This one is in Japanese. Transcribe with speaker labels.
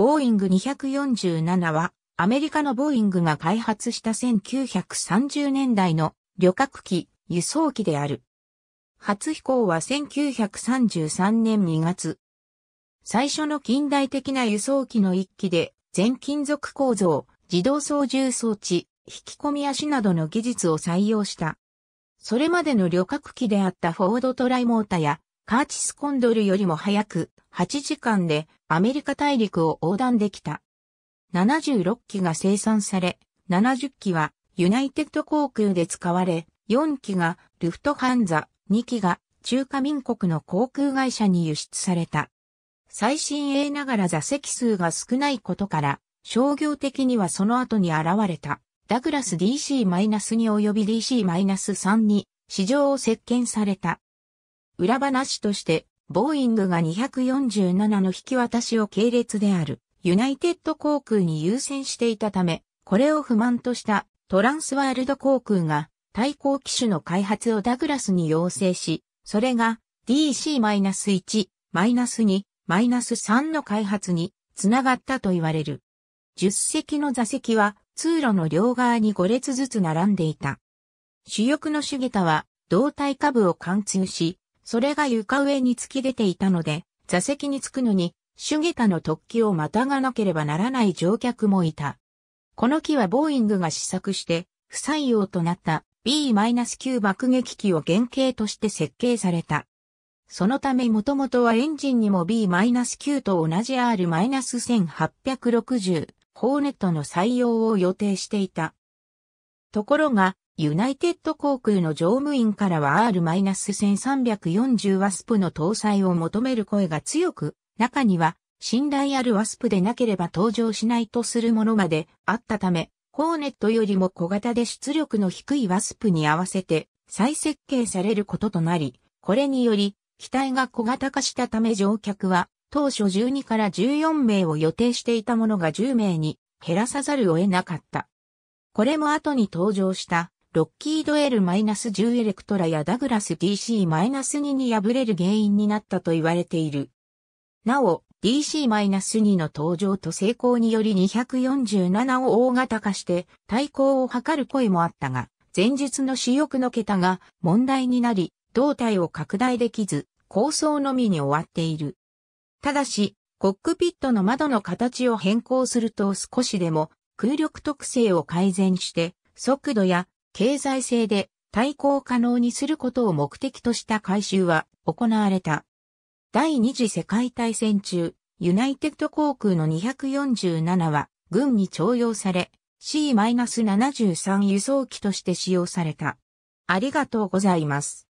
Speaker 1: ボーイング247は、アメリカのボーイングが開発した1930年代の旅客機、輸送機である。初飛行は1933年2月。最初の近代的な輸送機の一機で、全金属構造、自動操縦装置、引き込み足などの技術を採用した。それまでの旅客機であったフォードトライモータやカーチスコンドルよりも早く8時間でアメリカ大陸を横断できた。76機が生産され、70機はユナイテッド航空で使われ、4機がルフトハンザ、2機が中華民国の航空会社に輸出された。最新鋭ながら座席数が少ないことから、商業的にはその後に現れた、ダグラス DC-2 及び DC-3 に市場を席巻された。裏話として、ボーイングが247の引き渡しを系列であるユナイテッド航空に優先していたため、これを不満としたトランスワールド航空が対抗機種の開発をダグラスに要請し、それが DC-1、-2、-3 の開発につながったと言われる。10席の座席は通路の両側に5列ずつ並んでいた。主翼のシュゲタは胴体下部を貫通し、それが床上に突き出ていたので、座席に着くのに、シュゲタの突起をまたがなければならない乗客もいた。この機はボーイングが試作して、不採用となった B-9 爆撃機を原型として設計された。そのため元々はエンジンにも B-9 と同じ R-1860 ホーネットの採用を予定していた。ところが、ユナイテッド航空の乗務員からは R-1340 ワスプの搭載を求める声が強く、中には信頼あるワスプでなければ登場しないとするものまであったため、ホーネットよりも小型で出力の低いワスプに合わせて再設計されることとなり、これにより機体が小型化したため乗客は当初12から14名を予定していたものが10名に減らさざるを得なかった。これも後に登場したロッキード L-10 エレクトラやダグラス DC-2 に敗れる原因になったと言われている。なお、DC-2 の登場と成功により247を大型化して対抗を図る声もあったが、前述の主翼の桁が問題になり、胴体を拡大できず、構想のみに終わっている。ただし、コックピットの窓の形を変更すると少しでも空力特性を改善して、速度や経済性で対抗可能にすることを目的とした改修は行われた。第二次世界大戦中、ユナイテッド航空の247は軍に徴用され C-73 輸送機として使用された。ありがとうございます。